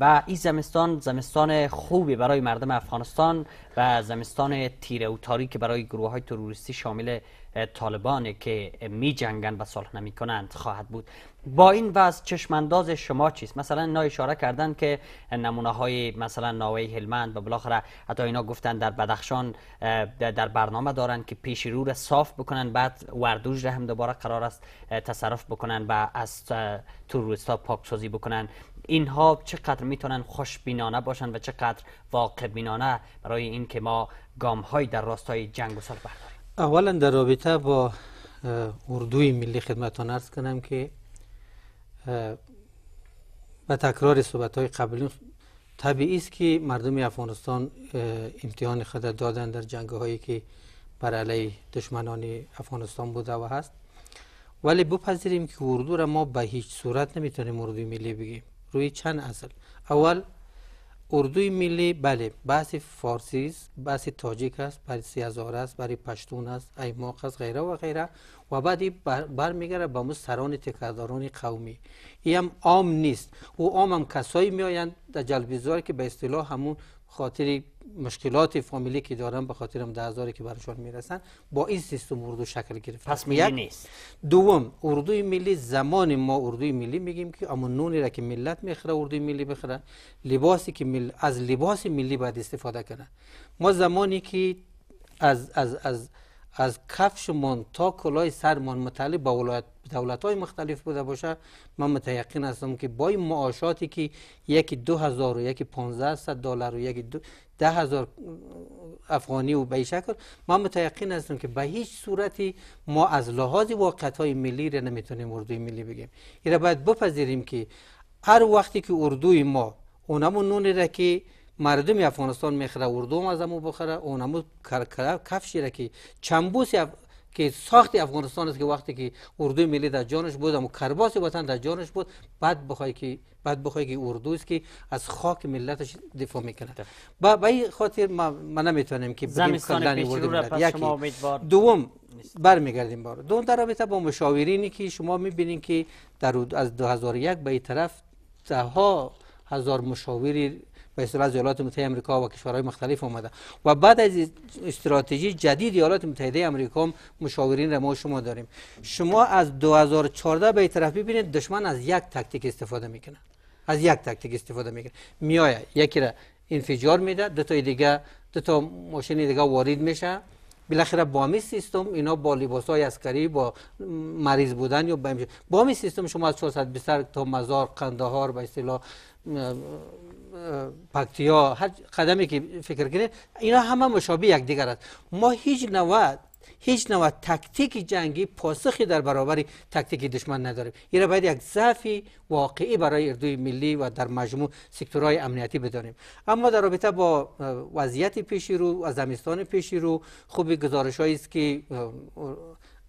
و این زمستان زمستان خوبی برای مردم افغانستان و زمستان تیره و تاریک برای گروه های تروریستی شامل طالبان که می جنگن و صلح نمی کنند خواهد بود با این وضع چشمانداز شما چیست مثلا اینا اشاره کردن که نمونه های مثلا ناوی هلمند و بالاخره حتی اینا گفتن در بدخشان در برنامه دارن که پیش رو را صاف بکنن بعد وردوج را هم دوباره قرار است تصرف بکنن و از تروریست ها پاکسازی بکنن اینها چقدر میتونن خوشبینانه باشن و چقدر واقع بینانه برای اینکه ما گام
های در راستای جنگ و سال برداریم اولا در رابطه با اردوی ملی خدمتان ارز کنم که به تکرار صحبت های قبلی طبیعی است که مردم افغانستان امتحان خود دادن در جنگ هایی که بر علیه دشمنان افغانستان بوده و هست ولی بپذیریم که اردو را ما به هیچ صورت نمیتونیم اردوی ملی بگیم روی چند اصل اول اردوی ملی بله بحث فارسی است بحث تاجیک است برای هزار است برای پشتون است ایماق است غیره و غیره و بعدی برمیگره به مو سران تکرداران قومی این هم عام نیست او عام هم کسایی میآیند در زار که به اصطلاح همون خاطری مشکلات فامیلی که دارن به خاطر هم که برشان میرسن با این سیستم اردو شکل گرفت پس یعنی ملی نیست دوم اردوی ملی زمان ما اردوی ملی میگیم که اما نونی را که ملت میخره اردو ملی بخره لباسی که مل... از لباس ملی باید استفاده کنه ما زمانی که از از از از کلای تا کلای سرمان متعلق به ولایت دولت های مختلف بوده باشه من متیقن هستم که با معاشاتی که یکی دو هزار و یکی 1500 دلار و یکی دو ده هزار افغانی و به شکل ما متیقن هستم که به هیچ صورتی ما از لحاظ واقعیت های ملی را نمیتونیم اردو ملی بگیم این باید بپذیریم که هر وقتی که اردوی ما اونمون نون را که مردم افغانستان میخره اردو از امو بخره اونمو کفشی را که چنبوس که ساخت افغانستان است که وقتی که اردو ملی در جانش بود و کرباس وطن در جانش بود بعد بخوای که بعد بخوای که اردو است که از خاک ملتش دفاع میکنه با به خاطر ما, ما نمیتونیم که بدیم کردن یک دوم برمیگردیم بار دوم در رابطه با مشاورینی که شما میبینید که در از 2001 به طرف ده ها هزار مشاوری به اصطلاح ایالات متحده آمریکا و کشورهای مختلف آمده و بعد از استراتژی جدید ایالات متحده آمریکا مشاورین را ما شما داریم شما از 2014 به طرف ببینید دشمن از یک تاکتیک استفاده میکنه از یک تاکتیک استفاده میکنه میایه یکی را انفجار میده دو تا دیگه دو تا ماشین دیگه وارد میشه بالاخره بامی سیستم اینا با لباس های عسکری با مریض بودن یا بامی سیستم شما از 420 تا مزار قندهار به اصطلاح پکتیا هر قدمی که فکر کنید اینا همه مشابه دیگر است ما هیچ نوع هیچ نوع تکتیک جنگی پاسخی در برابر تکتیک دشمن نداریم این باید یک ضعف واقعی برای اردوی ملی و در مجموع سکتورهای امنیتی بدانیم اما در رابطه با وضعیت پیشی رو و زمستان پیشی رو خوبی گزارش است که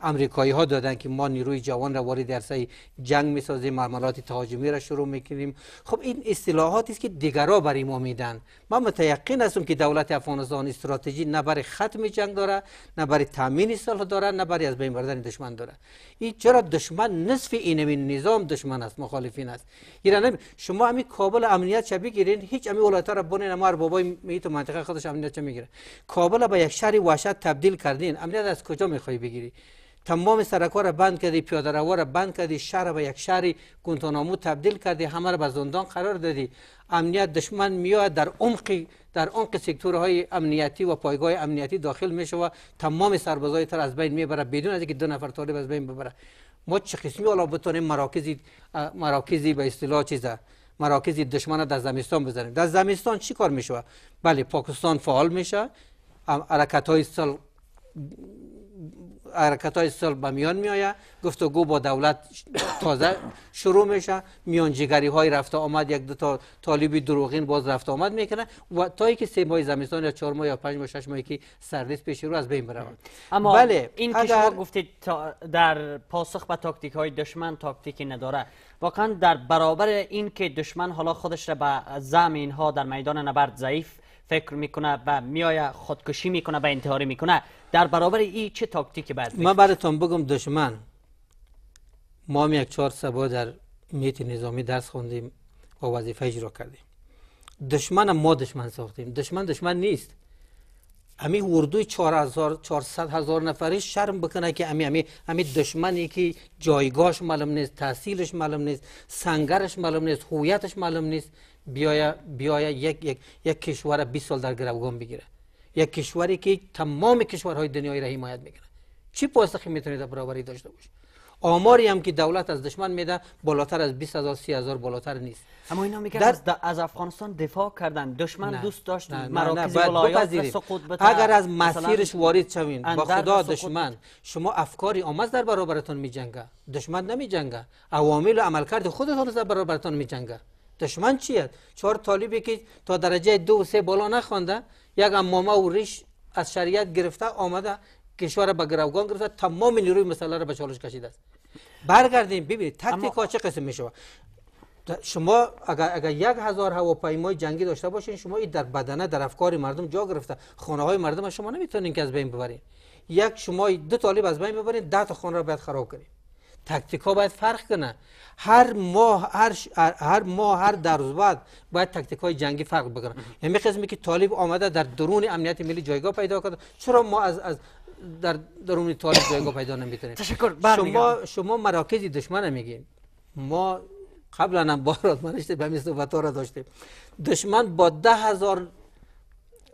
امریکایی ها دادن که ما نیروی جوان را وارد عرصه جنگ میسازیم مرملات تهاجمی را شروع میکنیم خب این اصطلاحات است که دیگرا برای ما میدن من متیقن هستم که دولت افغانستان استراتژی نه برای ختم جنگ داره نه برای تامین صلح داره نه برای از بین بردن دشمن داره این چرا دشمن نصف این نظام دشمن است مخالفین است ایران شما همین کابل امنیت چه بگیرین هیچ امی ولایت را بونین ما بابای می تو منطقه خودش امنیت چه میگیره کابل به یک شهر وحشت تبدیل کردین امنیت از کجا میخوای بگیری تمام سرکار را بند کردی پیاده رو را بند کردی شهر به یک شهر گونتانامو تبدیل کردی همه رو به زندان قرار دادی امنیت دشمن میاد در عمق در عمق سکتورهای امنیتی و پایگاه امنیتی داخل میشه و تمام سربازای تر از بین میبره بدون از اینکه دو نفر طالب از بین ببره ما چه قسمی حالا بتونیم مراکزی مراکزی به اصطلاح چیزه مراکز دشمن در زمستان بزنیم در زمستان چی کار میشه بله پاکستان فعال میشه حرکت های سال حرکت های سال به میان می آید گفتگو با دولت تازه شروع میشه میانجیگری های رفته آمد یک دو تا طالب دروغین باز رفته آمد میکنه و تا که سه ماه زمستان یا چهار ماه یا پنج ماه شش ماهی که سرویس پیش رو از بین برون اما بله این اگر... شما گفتید
در پاسخ به تاکتیک های دشمن تاکتیکی نداره واقعا در برابر این که دشمن حالا خودش را به زمین ها در میدان نبرد ضعیف فکر میکنه و میآید خودکشی میکنه و انتحاری میکنه در برابر این چه تاکتیکی باید
من براتون بگم دشمن ما هم یک چهار سبا در میت نظامی درس خوندیم و وظیفه اجرا کردیم دشمن ما دشمن ساختیم دشمن دشمن نیست امی اردو چهار هزار نفری شرم بکنه که امی امی امی دشمنی که جایگاهش معلوم نیست تحصیلش معلوم نیست سنگرش معلوم نیست هویتش معلوم نیست بیاید بیاید یک, یک, یک کشور 20 سال در گروگان بگیره یک کشوری که تمام کشورهای دنیای را حمایت میکنه چی پاسخی میتونه در برابری داشته باشه آماری هم که دولت از دشمن میده بالاتر از 20 هزار هزار بالاتر نیست اما اینا میگن از, از افغانستان دفاع کردن دشمن نه. دوست داشت مراکز ولایات سقوط اگر از مسیرش وارد شوین با خدا دشمن شما افکاری آمد در برابرتون میجنگه دشمن نمیجنگه عوامل و عملکرد خودتون در برابرتون میجنگه دشمن چیه چهار طالبی که تا درجه دو و سه بالا نخوانده یک امامه و ریش از شریعت گرفته آمده کشور به گروگان گرفته تمام نیروی مسئله را به چالش کشیده است برگردیم ببینید تکتیک ها چه قسم می شما اگر, اگر یک هزار هواپیمای جنگی داشته باشین شما این در بدنه در افکار مردم جا گرفته خانه های مردم شما نمیتونین که از بین ببرین یک شما دو طالب از بین ببرین ده تا خانه را باید خراب کنید تکتیک ها باید فرق کنه هر ماه هر, ش... هر ماه هر در روز بعد باید تکتیک های جنگی فرق بکنه یعنی قسمی که طالب آمده در درون امنیت ملی جایگاه پیدا کرده چرا ما از از در درون طالب جایگاه پیدا نمیتونیم تشکر شما شما مراکز دشمن میگیم ما قبلا هم بارات منشته به همین صحبت را داشتیم دشمن با ده هزار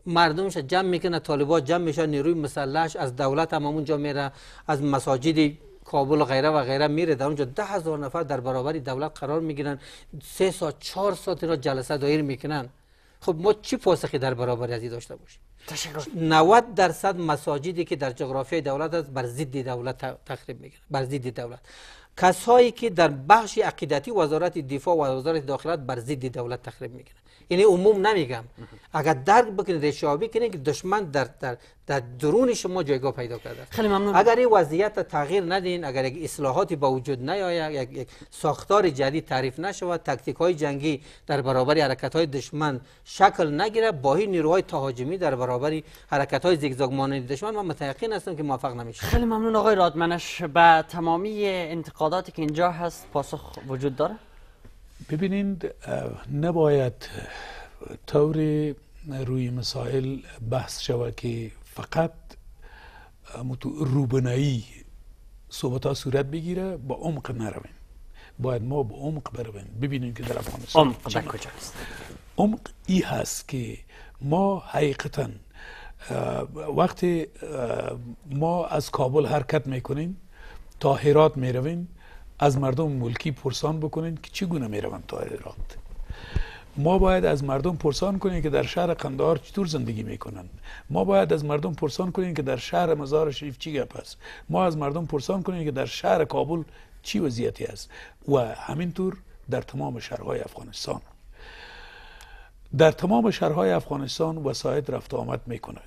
مردمش جمع میکنه طالبات جمع میشه نیروی مسلحش از دولت هم اونجا میره از مساجدی. کابل و غیره و غیره میره در اونجا ده هزار نفر در برابری دولت قرار میگیرن سه ساعت چهار ساعت را جلسه دایر میکنن خب ما چی پاسخی در برابری ازی داشته باشیم تشکر 90 درصد مساجدی که در جغرافیای دولت است بر ضد دولت تخریب میکنه بر ضد دولت کسایی که در بخش عقیدتی وزارت دفاع و وزارت داخلات بر ضد دولت تخریب میکنن این یعنی عموم نمیگم اگر درک بکنید ریشابی کنید که دشمن در, در, در درون شما جایگاه پیدا کرده خیلی ممنون اگر این وضعیت تغییر ندین اگر یک اصلاحاتی با وجود نیاید یک ساختار جدید تعریف نشود تکتیک های جنگی در برابر حرکت های دشمن شکل نگیره با این نیروهای تهاجمی در برابر حرکت های زیگزاگ مانند دشمن من متیقن هستم که موفق نمیشه خیلی ممنون آقای رادمنش به تمامی انتقاداتی
که اینجا هست پاسخ وجود داره
ببینید نباید طور روی مسائل بحث شود که فقط روبنایی صحبت ها صورت بگیره با عمق نرویم باید ما به با عمق برویم ببینیم که در افغانستان
عمق کجاست
عمق ای هست که ما حقیقتا وقتی ما از کابل حرکت میکنیم تا هرات میرویم از مردم ملکی پرسان بکنین که چگونه میروند تا عراق ما باید از مردم پرسان کنیم که در شهر قندهار چطور زندگی میکنن ما باید از مردم پرسان کنیم که در شهر مزار شریف چی گپ است ما از مردم پرسان کنیم که در شهر کابل چی وضعیتی است و همینطور در تمام شهرهای افغانستان در تمام شهرهای افغانستان وسایط رفت آمد میکنه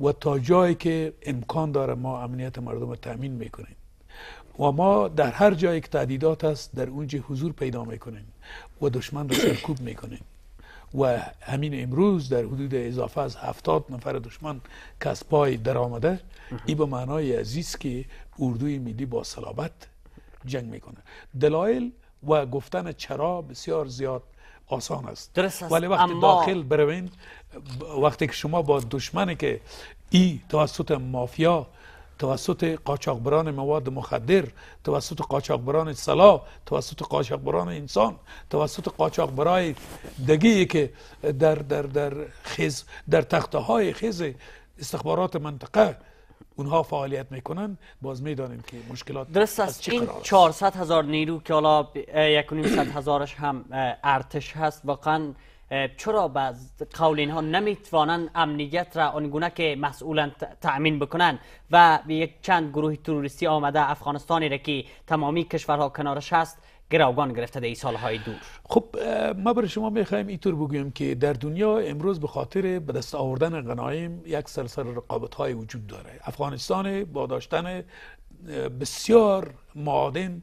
و تا جایی که امکان داره ما امنیت مردم رو تامین میکنیم و ما در هر جایی که تعدیدات است در اونجا حضور پیدا میکنیم و دشمن را سرکوب میکنیم و همین امروز در حدود اضافه از هفتاد نفر دشمن که از پای در آمده ای به معنای عزیز که اردوی ملی با صلابت جنگ میکنه دلایل و گفتن چرا بسیار زیاد آسان است درست ولی وقتی داخل بروین وقتی که شما با دشمنی که ای توسط مافیا توسط قاچاقبران مواد مخدر توسط قاچاقبران سلاح توسط قاچاقبران انسان توسط قاچاقبرای دگی که در در در خیز در تخته های خیز استخبارات منطقه اونها فعالیت میکنن باز میدانیم که مشکلات درست است از این
400 هزار نیرو که حالا 1.5 هزارش هم ارتش هست واقعا چرا بعض قول ها نمیتوانند امنیت را آنگونه که مسئولان تأمین بکنند و یک چند گروه تروریستی آمده افغانستانی را که تمامی کشورها کنارش هست گراوگان گرفته در سالهای دور
خب ما برای شما میخوایم اینطور بگویم که در دنیا امروز به خاطر به دست آوردن غنایم یک سلسله رقابت های وجود داره افغانستان با داشتن بسیار معادن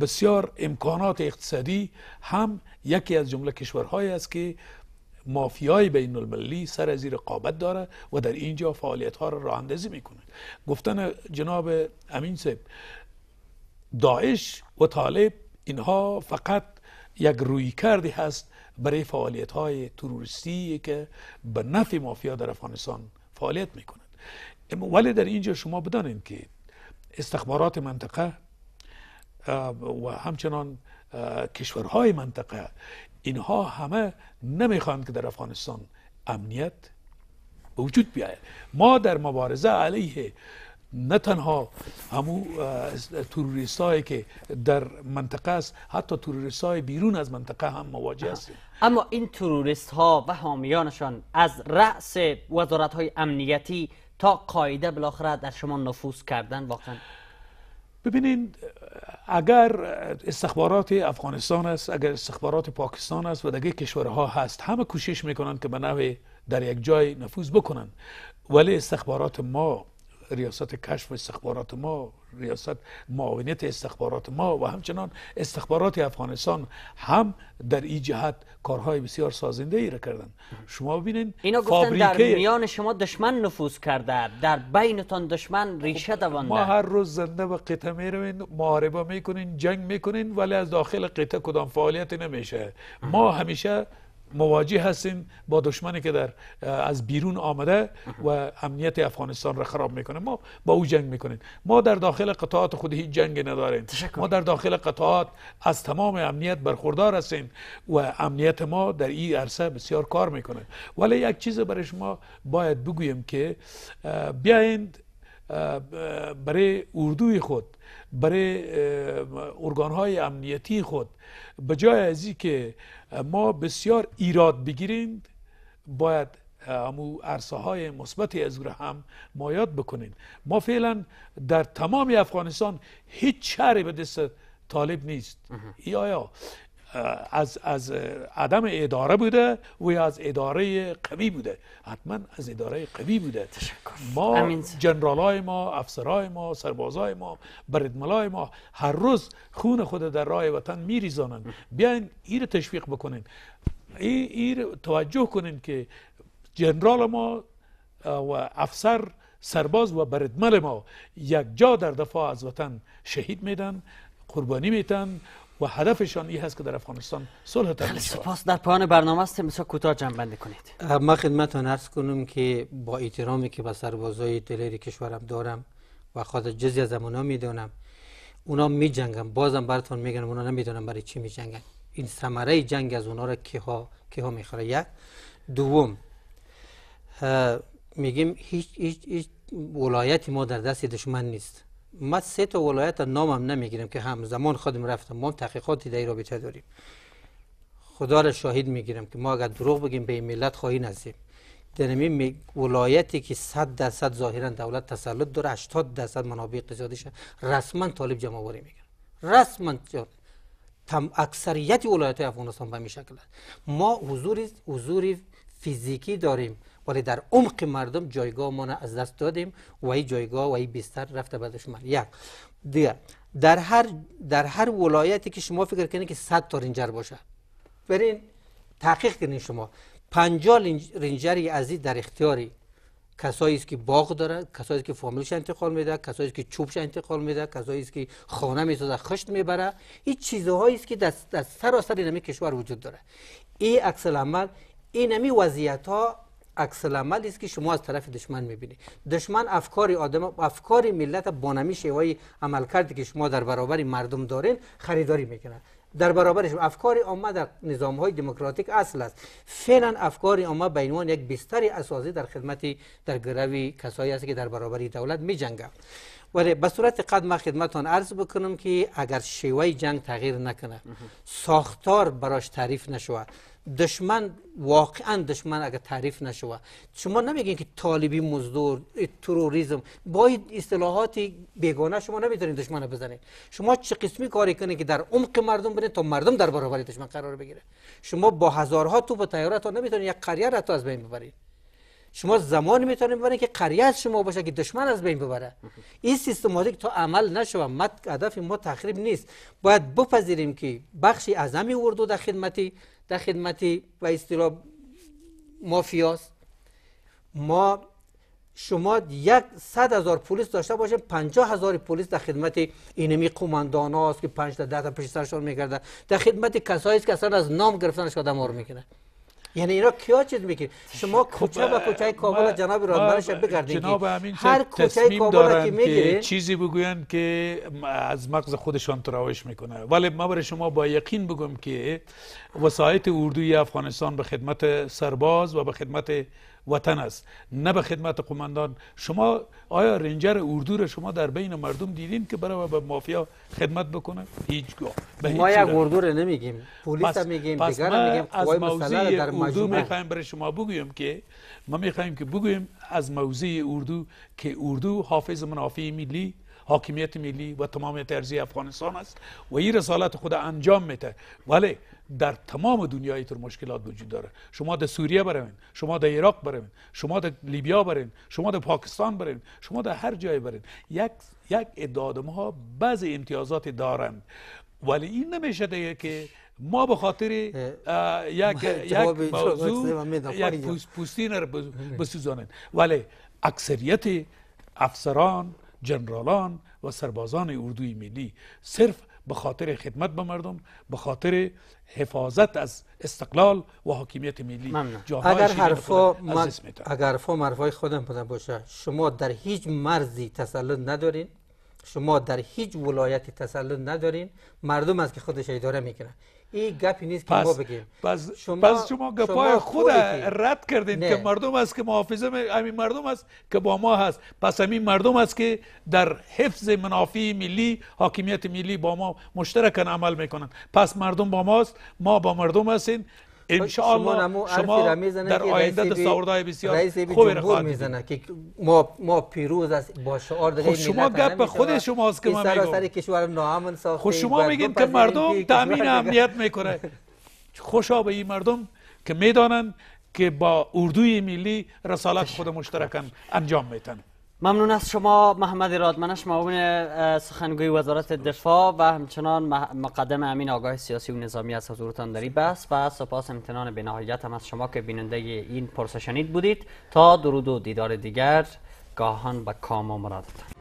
بسیار امکانات اقتصادی هم یکی از جمله کشورهایی است که مافیای بین المللی سر زیر قابت داره و در اینجا فعالیت ها را راه اندازی میکنه گفتن جناب امین صاحب داعش و طالب اینها فقط یک روی کردی هست برای فعالیت های تروریستی که به نفع مافیا در افغانستان فعالیت میکنند ولی در اینجا شما بدانید که استخبارات منطقه و همچنان کشورهای منطقه اینها همه نمیخوان که در افغانستان امنیت به وجود بیاید ما در مبارزه علیه نه تنها همو توریستایی هایی که در منطقه است حتی تروریست های بیرون از منطقه هم مواجه است
اما این تروریست ها و حامیانشان از رأس وزارت های امنیتی تا قایده بالاخره در شما نفوذ کردن واقعا
ببینین اگر استخبارات افغانستان است اگر استخبارات پاکستان است و دیگه کشورها هست همه کوشش میکنند که به نوع در یک جای نفوذ بکنند ولی استخبارات ما ریاست کشف استخبارات ما ریاست معاونت استخبارات ما و همچنان استخبارات افغانستان هم در این جهت کارهای بسیار سازنده ای را کردن شما ببینین اینا گفتن در میان
شما دشمن نفوذ کرده در بینتان دشمن ریشه خب، دوانده ما هر
روز زنده به قطعه روین معاربه میکنین جنگ میکنین ولی از داخل قطعه کدام فعالیت نمیشه ما همیشه مواجه هستیم با دشمنی که در از بیرون آمده و امنیت افغانستان را خراب میکنه ما با او جنگ میکنیم ما در داخل قطعات خود هیچ جنگ نداریم ما در داخل قطعات از تمام امنیت برخوردار هستیم و امنیت ما در این عرصه بسیار کار میکنه ولی یک چیز برای شما باید بگویم که بیایند برای اردوی خود برای ارگانهای امنیتی خود به جای ازی که ما بسیار ایراد بگیریم باید امو عرصه های مثبت از هم یاد بکنیم ما فعلا در تمام افغانستان هیچ شهری به دست طالب نیست ای آیا از, از عدم اداره بوده و از اداره قوی بوده حتما از اداره قوی بوده تشکر. ما جنرالای ما افسرای ما سربازای ما بردملای ما هر روز خون خود در راه وطن میریزانند بیاین این تشویق بکنین این ای توجه کنین که جنرال ما و افسر سرباز و بردمل ما یک جا در دفاع از وطن شهید میدن قربانی میتن و هدفشان این هست که در افغانستان صلح تامین بله، شود سپاس در پایان برنامه
است مثلا کوتاه جمع بندی کنید خدمت خدمتتان عرض کنم که با احترامی که به سربازای دلیر کشورم دارم و خود جزی از اونا میدونم اونا می بازم براتون میگن اونا نمیدونن برای چی میجنگن این ثمره جنگ از اونا را که ها که ها میخوره یک دوم میگیم هیچ هیچ هیچ ما در دست دشمن نیست ما سه تا ولایت نامم نمیگیرم که هم زمان خودم رفتم ما تحقیقاتی در رابطه داریم خدا را شاهد میگیرم که ما اگر دروغ بگیم به این ملت خواهی نزیم در این ولایتی که 100 درصد ظاهرا دولت تسلط داره 80 درصد منابع اقتصادیش رسما طالب جمع آوری میگیره رسما تم اکثریت ولایت افغانستان به این شکل ما حضور حضور فیزیکی داریم ولی در عمق مردم جایگاه ما از دست دادیم و این جایگاه و این بستر رفته به دشمن یک دیگر در هر در هر ولایتی که شما فکر کنید که 100 تا رنجر باشه برین تحقیق کنین شما 50 رنجری این در اختیاری کسایی است که باغ داره کسایی که فامیلش انتقال میده کسایی که چوبش انتقال میده کسایی است که خانه میسازه خشت میبره این چیزهایی است که در, سراسر نمی کشور وجود داره این عکس العمل این همی وضعیت ها عکس العمل است که شما از طرف دشمن میبینید دشمن افکار آدم افکار ملت بانمی شیوای عمل که شما در برابر مردم دارین خریداری میکنن در برابرش افکار عامه در نظام های دموکراتیک اصل است فعلا افکار عامه به عنوان یک بستر اساسی در خدمت در گروی کسایی است که در برابر دولت می ولی به صورت قد ما خدمتان عرض بکنم که اگر شیوه جنگ تغییر نکنه ساختار براش تعریف نشود دشمن واقعا دشمن اگر تعریف نشوه شما نمیگین که طالبی مزدور تروریزم با این اصطلاحات بیگانه شما نمیتونید دشمن بزنید شما چه قسمی کاری کنید که در عمق مردم بره تا مردم در برابر دشمن قرار بگیره شما با هزارها تو تیاره تا نمیتونید یک قریه را تو از بین ببرید شما زمان میتونه ببره که قریه از شما باشه که دشمن از بین ببره این سیستماتیک تا عمل نشوه مد هدف ما تخریب نیست باید بپذیریم که بخشی از همین اردو در خدمتی در خدمتی و اصطلاح مافیاست ما شما یک صد هزار پلیس داشته باشه پنجاه هزار پلیس در خدمتی اینمی قماندان است که پنج تا ده تا پشت سرشان میگرده در خدمت کسایی که اصلا از نام گرفتنش آدم رو میکنه یعنی اینا کیا چیز میکنید؟ شما کوچه به کوچه کابل جناب رهبرش بگردید جناب امین هر کوچه کابل که میگیرین
چیزی بگوین که از مغز خودشان تراوش میکنه ولی ما برای شما با یقین بگم که وسایت اردوی افغانستان به خدمت سرباز و به خدمت وطن است نه به خدمت قماندان شما آیا رنجر اردو را شما در بین مردم دیدین که برای به مافیا خدمت بکنه هیچگاه ما یک اردو را نمیگیم پلیس میگیم دیگر میگیم از موضوع اردو میخوایم برای شما بگویم که ما میخوایم که بگویم از موضوع اردو که اردو حافظ منافع ملی حاکمیت ملی و تمام ارضی افغانستان است و این رسالت خود انجام میده ولی در تمام دنیا اینطور مشکلات وجود داره شما در سوریه برین شما در عراق برین شما در لیبیا برین شما در پاکستان برین شما در هر جای برین یک یک ادادم ها بعض امتیازات دارند ولی این نمیشه که ما به خاطر یک یک موضوع یک پوستین خب، خب. رو ولی اکثریت افسران جنرالان و سربازان اردوی ملی صرف به خاطر خدمت به مردم به خاطر حفاظت از استقلال و حاکمیت ملی اگر حرفا
اگر خودم بودن باشه شما در هیچ مرزی تسلط ندارین شما در هیچ ولایتی تسلط ندارین مردم از که خودش اداره میکنه
این گپی نیست که ما بگیم پس شما, پس شما گپای خود رد کردین که مردم است که محافظه همین مردم است که با ما هست پس همین مردم است که در حفظ منافع ملی حاکمیت ملی با ما مشترکن عمل میکنن پس مردم با ماست ما با مردم هستیم ان شاء الله شما در آینده دستاوردهای بسیار خوب را میزنه که ما ما
پیروز است با شعار دیگه خب شما گپ خود شماست که ما میگم سراسر کشور ناامن ساخته خب شما میگین که مردم تامین امنیت میکنه
خوشا به این مردم که میدانند که با اردوی ملی رسالت خود مشترکن انجام میتن
ممنون از شما محمد رادمنش معاون سخنگوی وزارت دفاع و همچنان مقدم امین آگاه سیاسی و نظامی از حضورتان داری بس و سپاس امتنان به نهایت هم از شما که بیننده این پرسشنید بودید تا درود و دیدار دیگر گاهان به کام و مرادتان